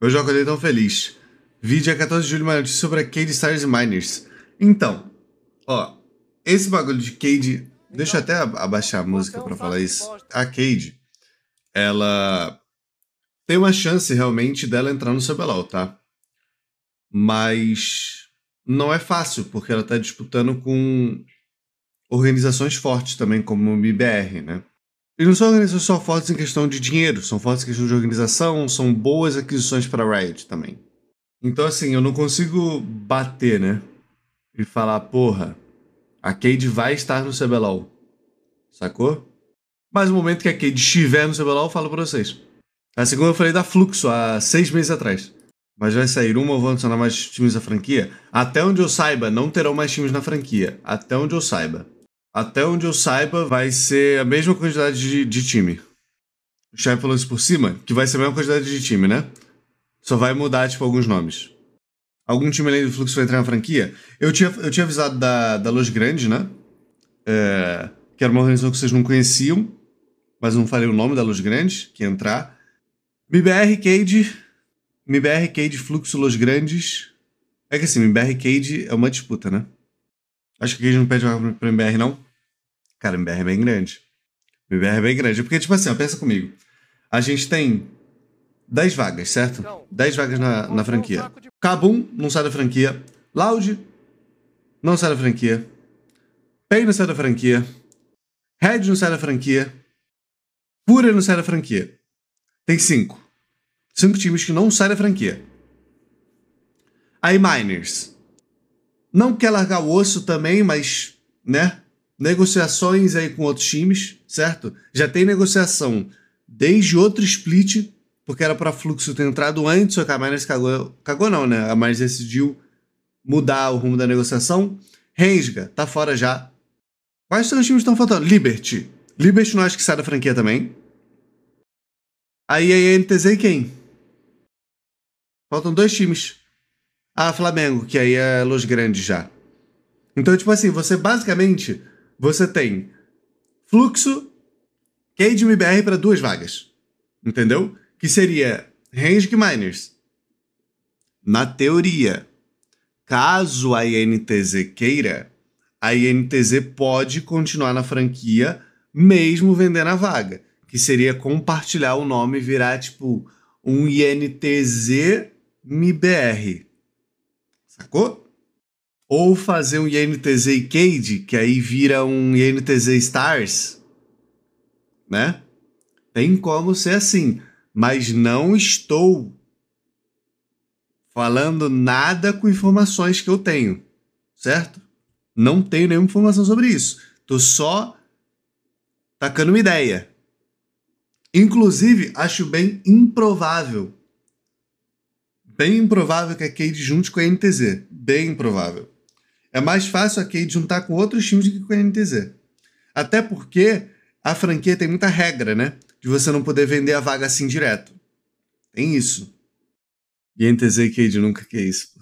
Eu já acordei tão feliz. Vi dia 14 de julho uma notícia sobre a Cade Stars Miners. Então, ó, esse bagulho de Cade. Deixa eu até abaixar a música para falar isso. A Cade, ela tem uma chance realmente dela entrar no CBLOL, tá? Mas não é fácil, porque ela tá disputando com organizações fortes também, como o MBR, né? E não são organizações só fortes em questão de dinheiro, são fortes em questão de organização, são boas aquisições para Riot também. Então, assim, eu não consigo bater, né? E falar, porra, a Cade vai estar no CBLOL. Sacou? Mas no momento que a Cade estiver no CBLOL, eu falo pra vocês. A assim segunda eu falei da Fluxo, há seis meses atrás. Mas vai sair uma ou vão adicionar mais times da franquia? Até onde eu saiba, não terão mais times na franquia. Até onde eu saiba até onde eu saiba, vai ser a mesma quantidade de, de time. O chefe falou isso por cima, que vai ser a mesma quantidade de time, né? Só vai mudar, tipo, alguns nomes. Algum time além do Fluxo vai entrar na franquia? Eu tinha, eu tinha avisado da, da Luz Grande, né? É, que era uma organização que vocês não conheciam, mas não falei o nome da Luz Grande, que ia entrar. MBR Cade. MBR Cade Fluxo Los Grandes. É que assim, MBR Cade é uma disputa, né? Acho que a Cade não pede pra MBR, não. Cara, o MBR é bem grande. O MBR é bem grande. Porque, tipo assim, ó, pensa comigo. A gente tem 10 vagas, certo? 10 então, vagas na, na franquia. Kabum não sai da franquia. Loud não sai da franquia. Pay não sai da franquia. Red não sai da franquia. Pura não sai da franquia. Tem 5. 5 times que não saem da franquia. Aí Miners. Não quer largar o osso também, mas, né? negociações aí com outros times, certo? Já tem negociação desde outro split, porque era para Fluxo ter entrado antes, só que a Miners cagou, cagou não, né? A Miners decidiu mudar o rumo da negociação. Rensga, tá fora já. Quais são os times que estão faltando? Liberty. Liberty não acho que sai da franquia também. Aí a INTZ e quem? Faltam dois times. Ah, Flamengo, que aí é Los Grandes já. Então, tipo assim, você basicamente você tem fluxo que é para duas vagas. Entendeu? Que seria Range Miners. Na teoria, caso a INTZ queira, a INTZ pode continuar na franquia mesmo vendendo a vaga, que seria compartilhar o nome e virar tipo um INTZ MBR. Sacou? Ou fazer um INTZ Cade, que aí vira um INTZ Stars, né? Tem como ser assim, mas não estou falando nada com informações que eu tenho, certo? Não tenho nenhuma informação sobre isso. Tô só tacando uma ideia. Inclusive, acho bem improvável. Bem improvável que a Cade junte com a NTZ. Bem improvável. É mais fácil a Cade juntar com outros times do que com a NTZ. Até porque a franquia tem muita regra, né? De você não poder vender a vaga assim direto. Tem isso. E NTZ e Cade nunca quer isso.